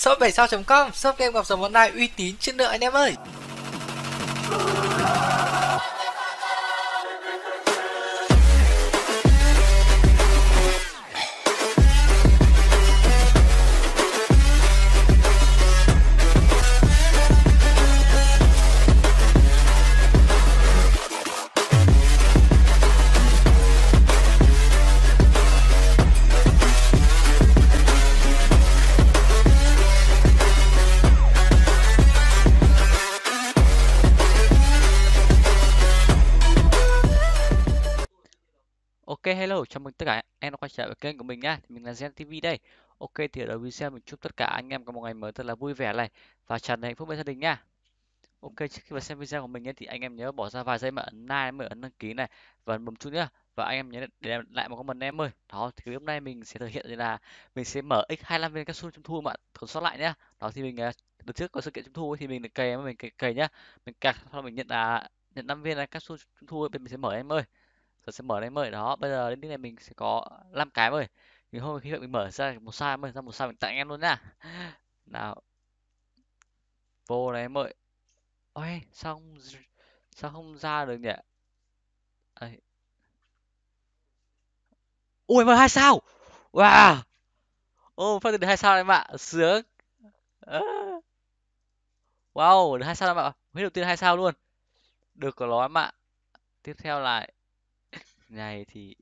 shop 7 sao.com, shop game gặp dòng online uy tín chất lượng anh em ơi. hello, chào mừng tất cả em đã quay trở lại kênh của mình nha Mình là Gen TV đây. Ok thì ở đầu video mình chúc tất cả anh em có một ngày mới thật là vui vẻ này và tràn đầy hạnh phúc bên gia đình nha. Ok trước khi vào xem video của mình nhé thì anh em nhớ bỏ ra vài giây mà ấn like, mà ấn đăng ký này và bấm chuông nhá. Và anh em nhớ để lại một comment em ơi. Đó thì hôm nay mình sẽ thực hiện là mình sẽ mở x25 viên capsule trung thu mà còn sót lại nhá. Đó thì mình à, đợt trước có sự kiện trung thu thì mình cày mình cày, cày nhá. Mình cày sau mình nhận là nhận năm viên là capsule trung thu bên mình sẽ mở em ơi giờ sẽ mở đây mời đó bây giờ đến này mình sẽ có 5 cái mời thì hôm khi mình mở ra một sao mời ra một sai mình tặng em luôn nha nào vô này mời ôi sao không sao không ra được nhỉ Đấy. ui mà hai sao wow ô phát được hai sao đấy bạn sướng wow được hai sao đấy bạn huyết đầu tiên hai sao luôn được có nói bạn tiếp theo lại này thì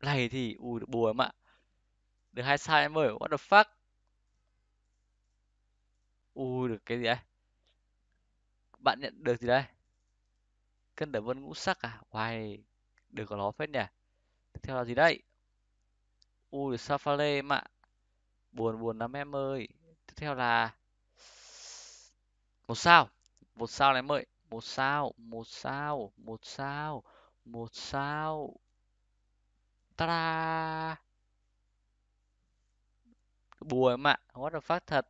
này thì ui bùa em ạ được hai sao em ơi what the fuck ui được cái gì đấy bạn nhận được gì đây cân đờ vân ngũ sắc à hoài được có nó phết nhỉ tiếp theo là gì đây ui safari em ạ buồn buồn lắm em ơi tiếp theo là một sao một sao này em ơi một sao một sao một sao một sao ta bùa em ạ what the fuck thật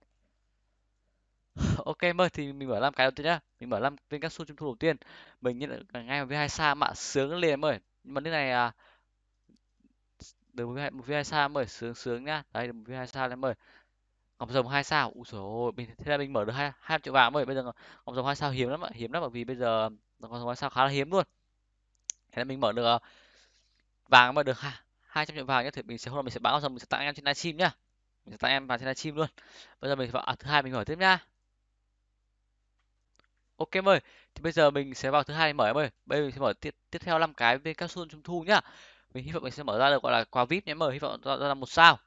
ok mời thì mình mở làm cái đầu tiên nhá mình mở làm tên các xu trung thu đầu tiên mình nhận ngay một v hai sa mạ sướng liền mời nhưng mà nước này à được một viên hai một v sa em sướng sướng nhá đây một viên hai sa em mời ngọc rồng hai sao ui trời mình thế là mình mở được hai hai triệu vàng mời bây giờ ngọc rồng hai sao hiếm lắm ạ hiếm lắm bởi vì bây giờ ngọc rồng hai sao khá là hiếm luôn thế là mình mở được ờ, vàng mở được 200 triệu vàng nhé thì mình sẽ hôm nay mình sẽ báo xong mình sẽ tặng em trên livestream nhá mình sẽ tặng em vào trên livestream luôn bây giờ mình vào à, thứ hai mình mở tiếp nhá ok mời thì bây giờ mình sẽ vào thứ hai mở em ơi bây giờ mình sẽ mở tiếp tiếp theo 5 cái bên capsule trung thu nhá mình hy vọng mình sẽ mở ra được gọi là quà vip nhé mời hy vọng ra, ra là một sao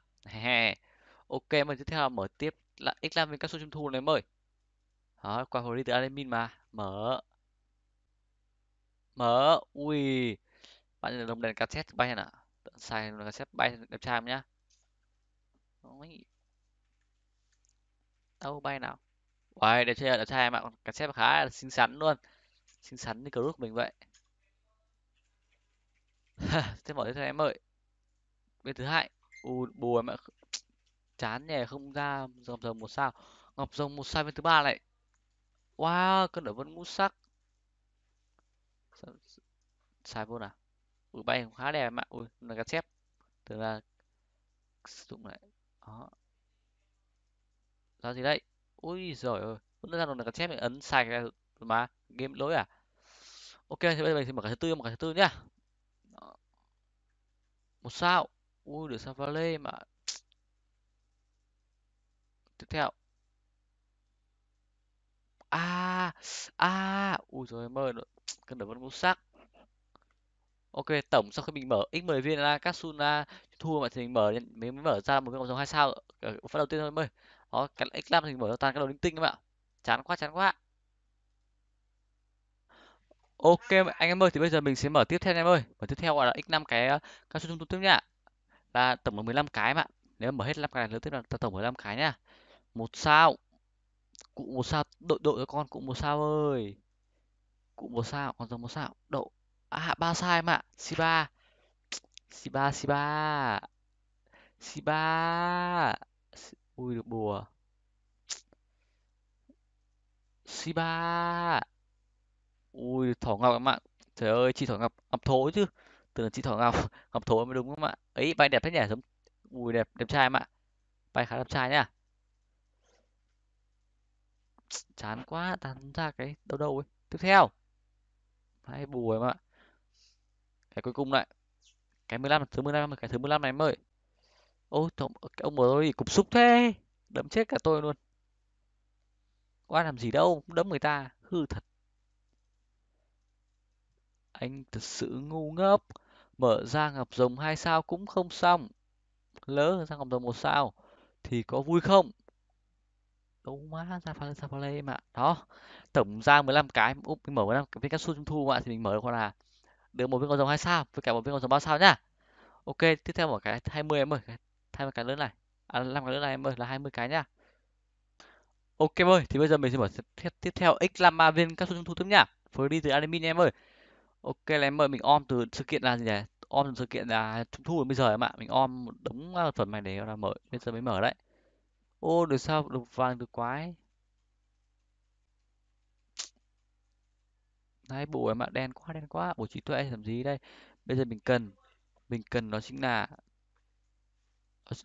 ok mời tiếp theo là mở tiếp là x làm bên capsule trung thu này mời ơi đó quà hồi đi từ admin mà mở mở ui bạn là lồng đèn cassette bay hả tận xài lồng đèn cassette bay đẹp trai nhá đâu bay nào Uầy, đẹp trai đẹp trai mà còn cassette khá là xinh xắn luôn xinh xắn như group mình vậy thế mở thế em ơi bên thứ hai u bùa mẹ chán nhè không ra ngọc rồng một sao ngọc rồng một sao bên thứ ba này wow cơn đỡ vẫn ngũ sắc sai vô nào ui bay cũng khá đẹp em ạ ui là cá xếp, từ là sử dụng lại đó sao gì đấy, ui giời ơi vẫn ra là cá xếp này ấn sai cái mà game lỗi à ok thì bây giờ mình sẽ mở cái thứ tư mở cái thứ tư nhá một sao ui được sao valet mà tiếp theo à à ui rồi em ơi cần đổi mất ngũ sắc ok tổng sau khi mình mở x10 viên là capsula thua mà thì mình mở mình mới mở ra một cái vòng dòng hai sao ở ờ, phát đầu tiên thôi mới đó cái x năm thì mở ra toàn cái đầu linh tinh các bạn chán quá chán quá ok anh em ơi thì bây giờ mình sẽ mở tiếp theo anh em ơi mở tiếp theo gọi là x 5 cái capsule ờ, trung tiếp nhá là tổng là 15 cái mà nếu mở hết 5 cái nữa tiếp là tổng 15 cái nhá một sao cụ một sao đội đội cho con cụ một sao ơi Cụ một sao, còn dòng một sao. Đậu. À ba sao em ạ. Siba. Siba Siba. Siba. Ui được bùa. Siba. Ui thỏ ngọc các bạn Trời ơi chị thỏ ngọc ngọc thối chứ. Tưởng chị thỏ ngọc ngọc thối mới đúng không ạ? Ấy bay đẹp thế nhỉ? Giống ui đẹp đẹp trai em ạ. Bay khá đẹp trai nhá. Chán quá, tán ra cái đâu đâu ấy. Tiếp theo. Hãy bù em ạ. Cái cuối cùng lại Cái 15 thứ 15 cái thứ 15 này em ơi. Ôi tổng, ông bố tôi cục xúc thế. Đấm chết cả tôi luôn. qua làm gì đâu, đấm người ta, hư thật. Anh thật sự ngu ngốc. Mở ra ngọc rồng hai sao cũng không xong. Lỡ ra ngọc rồng một sao thì có vui không? Đâu má ra sao lê em ạ. Đó. Tổng ra 15 cái, úp mình mở 15 cái Pikachu trung thu ạ thì mình mở được con là được một viên con rồng hai sao với cả một viên con rồng ba sao nhá. Ok, tiếp theo một cái 20 em ơi, thay một cái lớn này. À 5 cái lớn này em ơi là 20 cái nhá. Ok em ơi, thì bây giờ mình sẽ mở tiếp, tiếp theo X53 viên các số trung thu tiếp nhá. Phối đi từ admin em ơi. Ok là em ơi, mình om từ sự kiện là gì nhỉ? Om từ sự kiện là trung thu đến bây giờ em ạ. Mình om một đống sản à, này để là mở bây giờ mới mở đấy ô được sao được vàng được quái đấy bộ em ạ đen quá đen quá bộ trí tuệ làm gì đây bây giờ mình cần mình cần đó chính là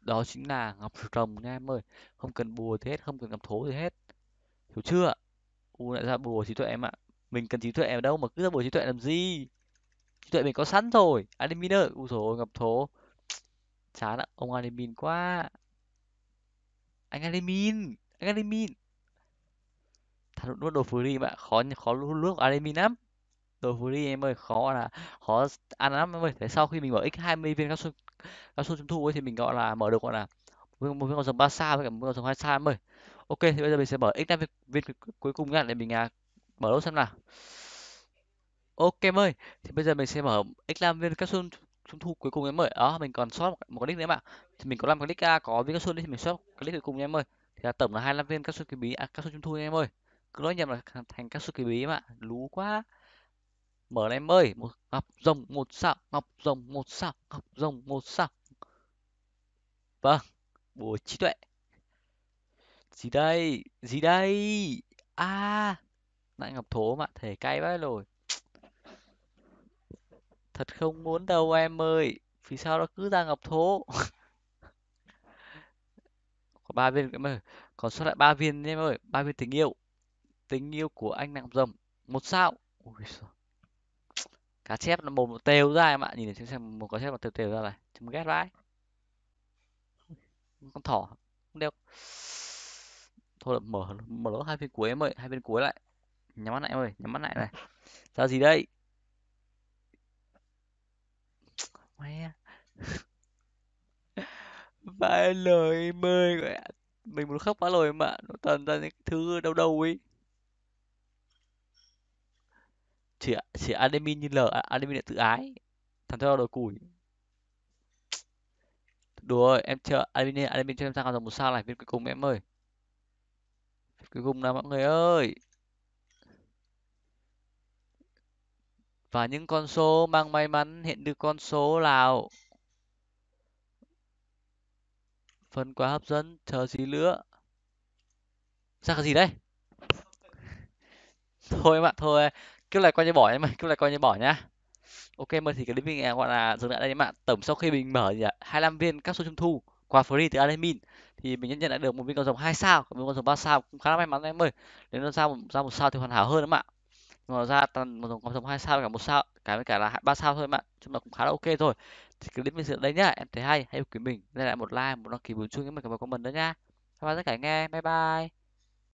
đó chính là ngọc rồng nha em ơi không cần bùa thì hết không cần ngọc thố thì hết hiểu chưa u lại ra bùa trí tuệ em ạ mình cần trí tuệ ở đâu mà cứ ra bùa trí tuệ làm gì trí tuệ mình có sẵn rồi admin ơi u rồi ngọc thố chán ạ ông admin quá anh Alemin anh Alemin thật nuốt đồ Fury bạn khó khó nuốt Alemin lắm đồ Fury em ơi khó là khó ăn lắm em ơi thế sau khi mình mở x20 viên cao su cao su trung thu ấy thì mình gọi là mở được gọi là một viên con rồng ba sao với cả một con rồng hai sao em ơi ok thì bây giờ mình sẽ mở x5 viên viên cuối cùng nha để mình à, mở lốt xem nào ok em ơi thì bây giờ mình sẽ mở x5 viên capsule trung thu cuối cùng em ơi đó mình còn sót một, một cái nữa em ạ thì mình có làm cái nick à, a có viên cao su đấy thì mình sót cái cuối cùng em ơi thì là tổng là 25 viên cao su kỳ bí à, cao su trung thu em ơi cứ nói nhầm là thành cao su kỳ bí em ạ lú quá mở lên em ơi một ngọc rồng một sao ngọc rồng một sao ngọc rồng một sao vâng bố trí tuệ gì đây gì đây a à, lại ngọc thố mà thể cay vãi rồi Thật không muốn đâu em ơi. Vì sao nó cứ ra ngọc thố? Có ba viên em ơi. Còn sót lại ba viên em ơi. ba viên tình yêu. Tình yêu của anh nặng rồng. Một sao. Ui Cá chép nó mồm nó têu ra em ạ. Nhìn để xem một cá chép nó tèo têu ra này. Chúng ghét vãi. Con thỏ. Không đeo. Thôi là mở mở lỗ hai viên cuối em ơi. Hai viên cuối lại. Nhắm mắt lại em ơi. Nhắm mắt lại này. Ra gì đây? hoe vãi lời mời ơi mẹ. mình muốn khóc vãi lời mà nó toàn ra những thứ đau đầu ấy chỉ chỉ admin như l admin lại tự ái thằng theo đầu củi đùa ơi em chờ admin admin cho em sang còn một sao này viên cuối cùng em ơi cuối cùng nào mọi người ơi và những con số mang may mắn hiện được con số nào phần quá hấp dẫn chờ gì nữa ra cái gì đây thôi em bạn thôi kiếp lại coi như bỏ em mày kiếp lại coi như bỏ nhá ok mời thì cái clip mình gọi là dừng lại đây các bạn tổng sau khi mình mở gì ạ 25 viên các số trung thu quà free từ admin thì mình nhận nhận lại được một viên con rồng hai sao một viên con rồng ba sao cũng khá là may mắn em ơi đến lần sau ra một sao thì hoàn hảo hơn các bạn mà ra toàn một tổng cộng giống hai sao cả một sao cả với cả là ba sao thôi bạn chúng ta cũng khá là ok thôi. thì clip mình sẽ đây nhá em thấy hay hay quý mình đây lại một like một đăng ký bốn chuông những mình cảm ơn comment nữa nha các bạn rất cả nghe bye bye